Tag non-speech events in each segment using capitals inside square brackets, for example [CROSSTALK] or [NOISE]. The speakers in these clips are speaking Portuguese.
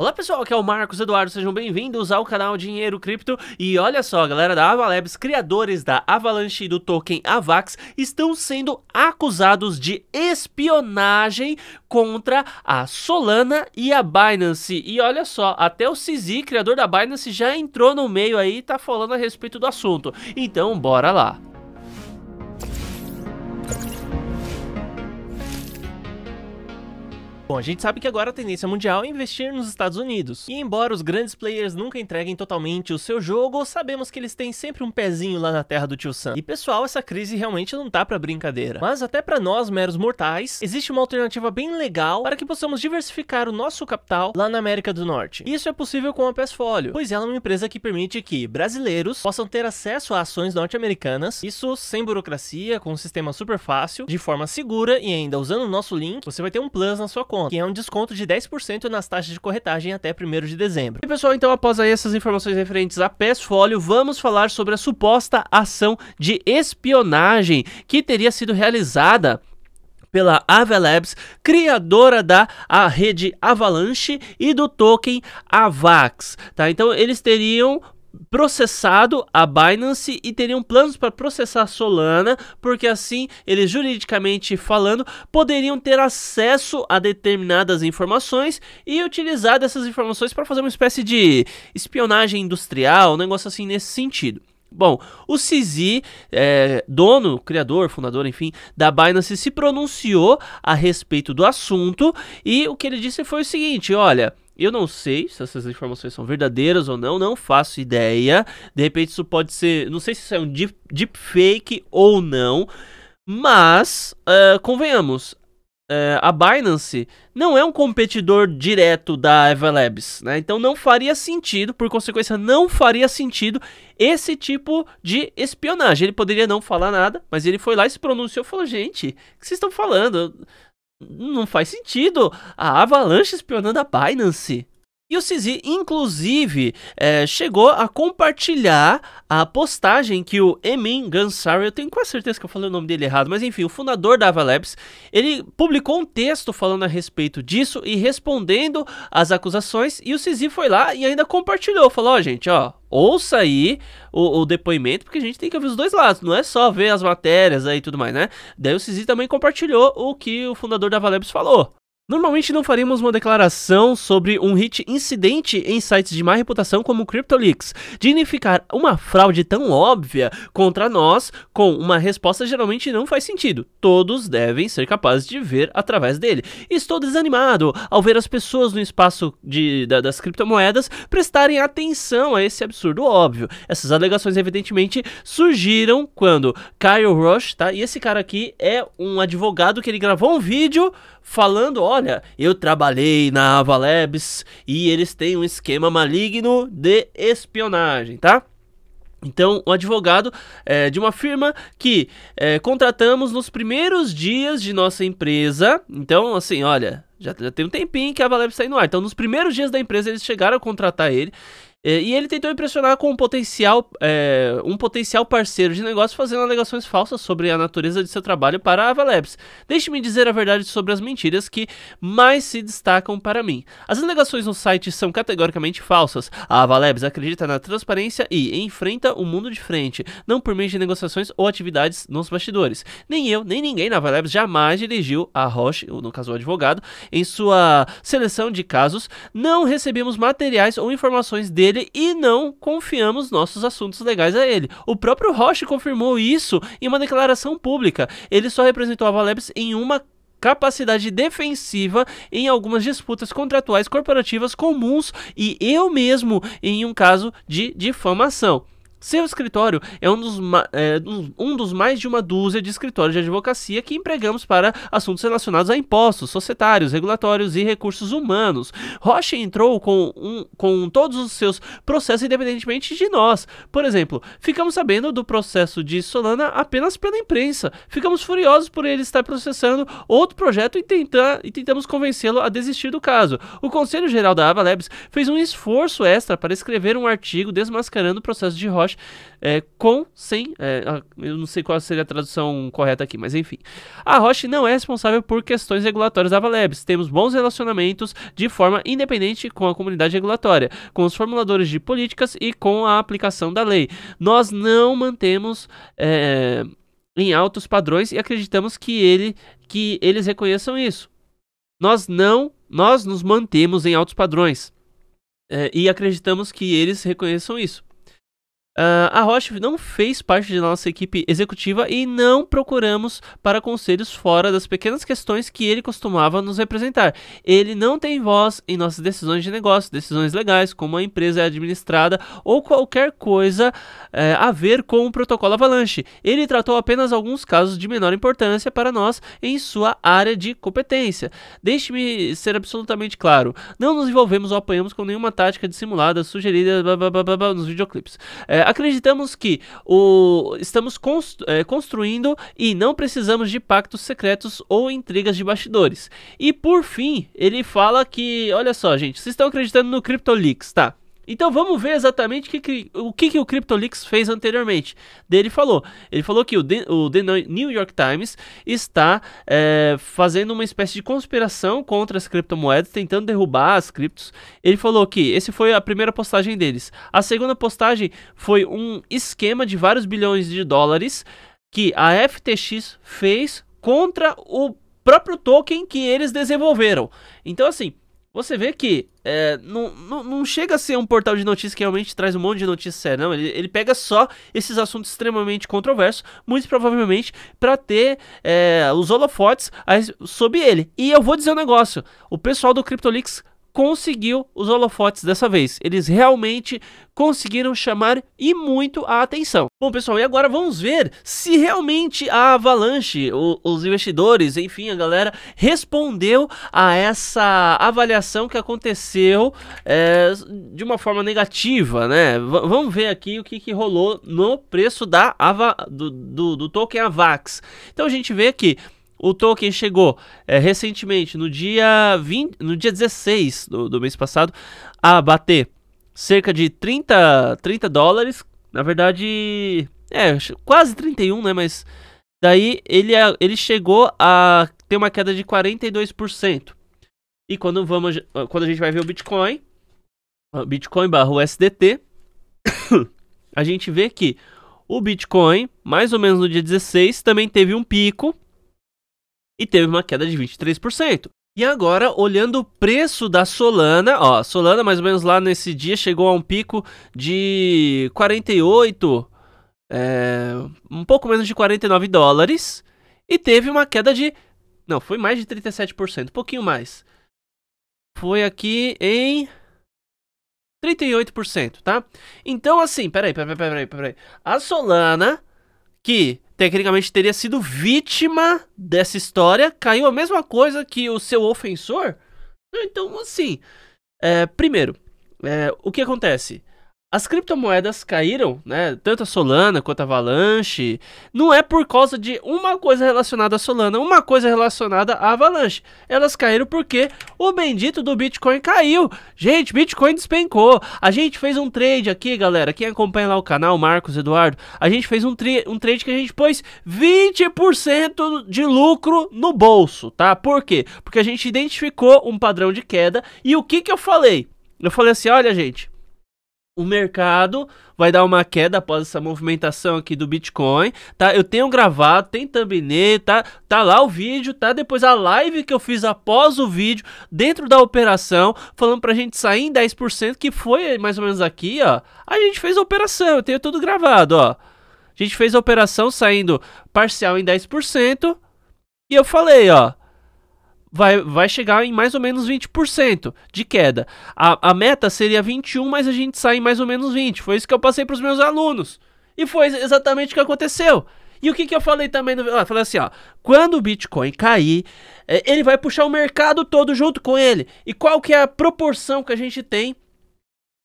Olá pessoal, aqui é o Marcos Eduardo, sejam bem-vindos ao canal Dinheiro Cripto E olha só, galera da Avalabs, criadores da Avalanche e do token AVAX Estão sendo acusados de espionagem contra a Solana e a Binance E olha só, até o CZ, criador da Binance, já entrou no meio aí e tá falando a respeito do assunto Então bora lá Bom, a gente sabe que agora a tendência mundial é investir nos Estados Unidos. E embora os grandes players nunca entreguem totalmente o seu jogo, sabemos que eles têm sempre um pezinho lá na terra do tio Sam. E pessoal, essa crise realmente não tá pra brincadeira. Mas até para nós, meros mortais, existe uma alternativa bem legal para que possamos diversificar o nosso capital lá na América do Norte. E isso é possível com a Passfolio, pois ela é uma empresa que permite que brasileiros possam ter acesso a ações norte-americanas, isso sem burocracia, com um sistema super fácil, de forma segura e ainda usando o nosso link, você vai ter um plus na sua conta desconto, que é um desconto de 10% nas taxas de corretagem até 1 de dezembro. E pessoal, então após aí essas informações referentes a Pesfolio, vamos falar sobre a suposta ação de espionagem que teria sido realizada pela Avalabs, criadora da a rede Avalanche e do token AVAX, tá? Então eles teriam processado a Binance e teriam planos para processar a Solana, porque assim eles juridicamente falando poderiam ter acesso a determinadas informações e utilizar dessas informações para fazer uma espécie de espionagem industrial, um negócio assim nesse sentido. Bom, o CZ, é, dono, criador, fundador, enfim, da Binance, se pronunciou a respeito do assunto e o que ele disse foi o seguinte: olha, eu não sei se essas informações são verdadeiras ou não, não faço ideia. De repente isso pode ser, não sei se isso é um deep, deep fake ou não, mas uh, convenhamos, uh, a Binance não é um competidor direto da Evalabs, né? Então não faria sentido, por consequência, não faria sentido esse tipo de espionagem. Ele poderia não falar nada, mas ele foi lá e se pronunciou, falou: "Gente, o que vocês estão falando? Não faz sentido. A Avalanche espionando a Binance. E o Sisi, inclusive, é, chegou a compartilhar a postagem que o Emin Gansari, eu tenho quase certeza que eu falei o nome dele errado, mas enfim, o fundador da Avalabs, ele publicou um texto falando a respeito disso e respondendo às acusações. E o Sisi foi lá e ainda compartilhou, falou: ó, oh, gente, ó, ouça aí o, o, depoimento, porque a gente tem que ouvir os dois lados, não é só ver as matérias aí e tudo mais, né? Daí o Sisi também compartilhou o que o fundador da Valebs falou. Normalmente não faremos uma declaração sobre um hit incidente em sites de má reputação como o CryptoLeaks, dignificar uma fraude tão óbvia contra nós com uma resposta geralmente não faz sentido. Todos devem ser capazes de ver através dele. Estou desanimado ao ver as pessoas no espaço de, da, das criptomoedas prestarem atenção a esse absurdo óbvio. Essas alegações evidentemente surgiram quando Kyle Rush, tá? E esse cara aqui é um advogado que ele gravou um vídeo falando, ó, olha, eu trabalhei na Ava Labs e eles têm um esquema maligno de espionagem, tá? Então, o um advogado é, de uma firma que é, contratamos nos primeiros dias de nossa empresa. Então, assim, olha, já, já tem um tempinho que a Valeb está no ar. Então, nos primeiros dias da empresa, eles chegaram a contratar ele. É, e ele tentou impressionar com um potencial, é, um potencial parceiro de negócio fazendo alegações falsas sobre a natureza de seu trabalho para a Avalabs. Deixe-me dizer a verdade sobre as mentiras que mais se destacam para mim. As alegações no site são categoricamente falsas. A Avalabs acredita na transparência e enfrenta o mundo de frente, não por meio de negociações ou atividades nos bastidores. Nem eu, nem ninguém na Avalabs jamais dirigiu a Roche, ou no caso o advogado, em sua seleção de casos, não recebemos materiais ou informações dele ele e não confiamos nossos assuntos legais a ele. O próprio Roche confirmou isso em uma declaração pública. Ele só representou a Valebs em uma capacidade defensiva em algumas disputas contratuais corporativas comuns e eu mesmo em um caso de difamação. Seu escritório é um dos, é, um dos mais de uma dúzia de escritórios de advocacia que empregamos para assuntos relacionados a impostos, societários, regulatórios e recursos humanos. Roche entrou com, um, com todos os seus processos independentemente de nós. Por exemplo, ficamos sabendo do processo de Solana apenas pela imprensa. Ficamos furiosos por ele estar processando outro projeto e, tentar, e tentamos convencê-lo a desistir do caso. O Conselho Geral da Avalabs fez um esforço extra para escrever um artigo desmascarando o processo de Roche Josh, é, com, sem, é, eu não sei qual seria a tradução correta aqui, mas enfim. A Roche não é responsável por questões regulatórias da Valebs. Temos bons relacionamentos de forma independente com a comunidade regulatória, com os formuladores de políticas e com a aplicação da lei. Nós não mantemos. É, em altos padrões e acreditamos que, ele, que eles reconheçam isso. Nós não, nós nos mantemos em altos padrões é, e acreditamos que eles reconheçam isso. Uh, a Roche não fez parte da nossa equipe executiva e não procuramos para conselhos fora das pequenas questões que ele costumava nos representar. Ele não tem voz em nossas decisões de negócio, decisões legais, como a empresa é administrada ou qualquer coisa eh, a ver com o protocolo Avalanche. Ele tratou apenas alguns casos de menor importância para nós em sua área de competência. Deixe-me ser absolutamente claro: não nos envolvemos ou apoiamos com nenhuma tática dissimulada sugerida blá, blá, blá, blá nos videoclipes. Eh, acreditamos que o, estamos constru, é, construindo e não precisamos de pactos secretos ou intrigas de bastidores. E por fim, ele fala que, olha só, gente, vocês estão acreditando no CryptoLeaks, tá? Então vamos ver exatamente o que, que, o, que, que o CryptoLeaks fez anteriormente. Ele falou, ele falou que o, The, o The New York Times está é, fazendo uma espécie de conspiração contra as criptomoedas, tentando derrubar as criptos. Ele falou que esse foi a primeira postagem deles. A segunda postagem foi um esquema de vários bilhões de dólares que a FTX fez contra o próprio token que eles desenvolveram. Então assim, você vê que é, não, não, não, chega a ser um portal de notícias que realmente traz um monte de notícias sérias, não. Ele, ele pega só esses assuntos extremamente controversos, muito provavelmente para ter é, os holofotes sobre ele. E eu vou dizer um negócio: o pessoal do CryptoLeaks conseguiu os holofotes dessa vez. Eles realmente conseguiram chamar e muito a atenção. Bom, pessoal, e agora vamos ver se realmente a Avalanche, o, os investidores, enfim, a galera respondeu a essa avaliação que aconteceu é, de uma forma negativa, né? V vamos ver aqui o que, que rolou no preço da Ava, do, do, do token AVAX. Então a gente vê que o token chegou é, recentemente, no dia, 20, no dia 16 do, do, mês passado, a bater cerca de 30, 30 dólares. Na verdade, é, quase 31, né? Mas daí ele, é, ele chegou a ter uma queda de 42%. E quando, vamos, quando a gente vai ver o Bitcoin, Bitcoin barra USDT, [COUGHS] a gente vê que o Bitcoin, mais ou menos no dia 16, também teve um pico e teve uma queda de 23%. E agora, olhando o preço da Solana, ó, Solana mais ou menos lá nesse dia chegou a um pico de 48, é, um pouco menos de 49 dólares e teve uma queda de, não, foi mais de 37%, um pouquinho mais. Foi aqui em 38%, tá? Então assim, peraí, peraí, peraí, peraí. A Solana que tecnicamente teria sido vítima dessa história, caiu a mesma coisa que o seu ofensor? Então, assim, é, primeiro, é, o que acontece? As criptomoedas caíram, né? Tanto a Solana quanto a Avalanche. Não é por causa de uma coisa relacionada à Solana, uma coisa relacionada à Avalanche. Elas caíram porque o bendito do Bitcoin caiu. Gente, Bitcoin despencou. A gente fez um trade aqui, galera. Quem acompanha lá o canal, Marcos Eduardo, a gente fez um, um trade que a gente pôs 20% de lucro no bolso, tá? Por quê? Porque a gente identificou um padrão de queda. E o que que eu falei? Eu falei assim: olha, gente o mercado vai dar uma queda após essa movimentação aqui do Bitcoin, tá? Eu tenho gravado, tem thumbnail, tá? Tá lá o vídeo, tá? Depois a live que eu fiz após o vídeo, dentro da operação, falando pra gente sair em 10%, que foi mais ou menos aqui, ó. A gente fez a operação, eu tenho tudo gravado, ó. A gente fez a operação saindo parcial em 10%, e eu falei, ó, vai, vai chegar em mais ou menos 20% de queda. A, a meta seria 21, mas a gente sai em mais ou menos 20. Foi isso que eu passei para os meus alunos. E foi exatamente o que aconteceu. E o que, que eu falei também? No, ah, falei assim, ó. Quando o Bitcoin cair, é, ele vai puxar o mercado todo junto com ele. E qual que é a proporção que a gente tem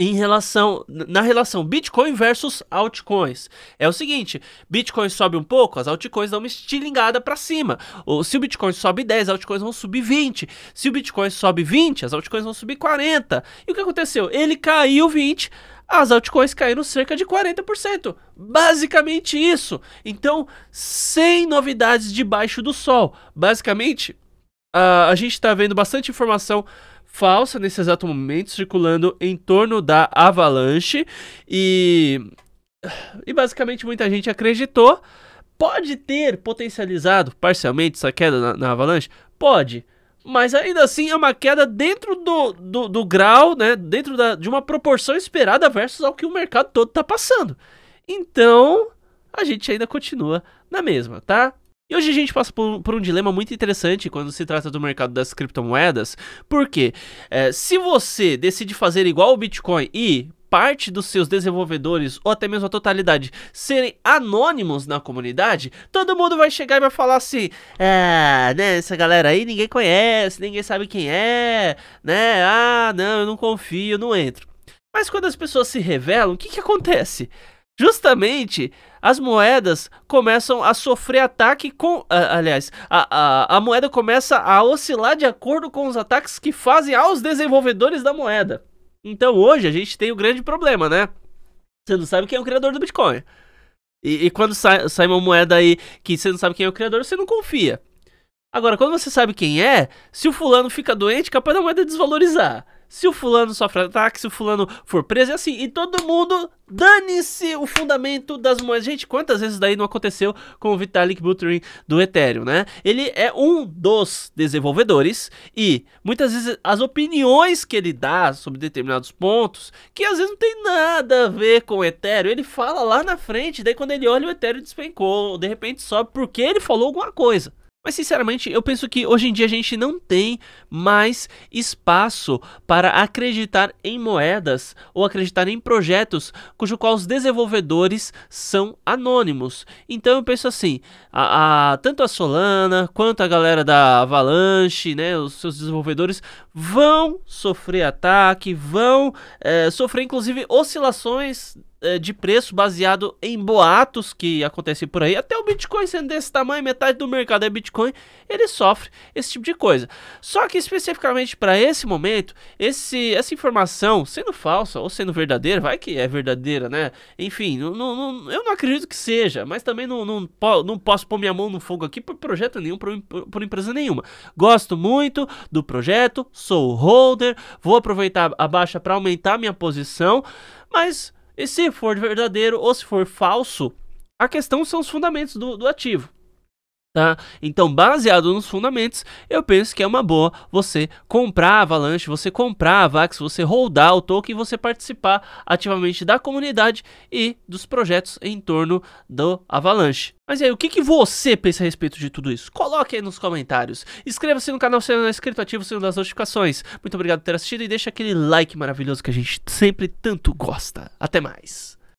em relação na relação Bitcoin versus altcoins. É o seguinte, Bitcoin sobe um pouco, as altcoins dão uma estilingada para cima. Ou se o Bitcoin sobe 10, as altcoins vão subir 20. Se o Bitcoin sobe 20, as altcoins vão subir 40. E o que aconteceu? Ele caiu 20, as altcoins caíram cerca de 40%. Basicamente isso. Então, sem novidades debaixo do sol. Basicamente, a, a gente está vendo bastante informação falsa nesse exato momento circulando em torno da Avalanche e e basicamente muita gente acreditou pode ter potencializado parcialmente essa queda na, na Avalanche, pode, mas ainda assim é uma queda dentro do, do, do grau, né, dentro da, de uma proporção esperada versus ao que o mercado todo está passando. Então a gente ainda continua na mesma, tá? E hoje a gente passa por, por, um dilema muito interessante quando se trata do mercado das criptomoedas, porque é, se você decide fazer igual o Bitcoin e parte dos seus desenvolvedores, ou até mesmo a totalidade, serem anônimos na comunidade, todo mundo vai chegar e vai falar assim: é, né, essa galera aí ninguém conhece, ninguém sabe quem é, né, ah, não, eu não confio, não entro. Mas quando as pessoas se revelam, o que, que acontece? Justamente as moedas começam a sofrer ataque com. Ah, aliás, a, a, a moeda começa a oscilar de acordo com os ataques que fazem aos desenvolvedores da moeda. Então hoje a gente tem o um grande problema, né? Você não sabe quem é o criador do Bitcoin. E, e, quando sai, sai uma moeda aí que você não sabe quem é o criador, você não confia. Agora, quando você sabe quem é, se o fulano fica doente, capaz da moeda desvalorizar se o fulano sofre ataque, se o fulano for preso, é assim. E todo mundo dane-se o fundamento das moedas. Gente, quantas vezes daí não aconteceu com o Vitalik Buterin do Ethereum, né? Ele é um dos desenvolvedores e muitas vezes as opiniões que ele dá sobre determinados pontos, que às vezes não tem nada a ver com o Ethereum, ele fala lá na frente, daí quando ele olha o Ethereum despencou, de repente sobe porque ele falou alguma coisa. Mas sinceramente, eu penso que hoje em dia a gente não tem mais espaço para acreditar em moedas ou acreditar em projetos cujo qual os desenvolvedores são anônimos. Então eu penso assim, a, a, tanto a Solana quanto a galera da Avalanche, né, os seus desenvolvedores vão sofrer ataque, vão é, sofrer inclusive oscilações eh, de preço baseado em boatos que acontecem por aí. Até o Bitcoin sendo desse tamanho, metade do mercado é Bitcoin, ele sofre esse tipo de coisa. Só que especificamente para esse momento, esse, essa informação, sendo falsa ou sendo verdadeira, vai que é verdadeira, né? Enfim, não, não, eu não acredito que seja, mas também não, não, não posso pôr minha mão no fogo aqui por projeto nenhum, por, por empresa nenhuma. Gosto muito do projeto, sou holder, vou aproveitar a baixa para aumentar minha posição, mas e se for verdadeiro ou se for falso, a questão são os fundamentos do, do ativo. Tá? Então, baseado nos fundamentos, eu penso que é uma boa você comprar Avalanche, você comprar Vax, você holdar o token você participar ativamente da comunidade e dos projetos em torno do Avalanche. Mas aí, o que, que você pensa a respeito de tudo isso? Coloque aí nos comentários. Inscreva-se no canal se não é inscrito, ative o sino das notificações. Muito obrigado por ter assistido e deixa aquele like maravilhoso que a gente sempre tanto gosta. Até mais!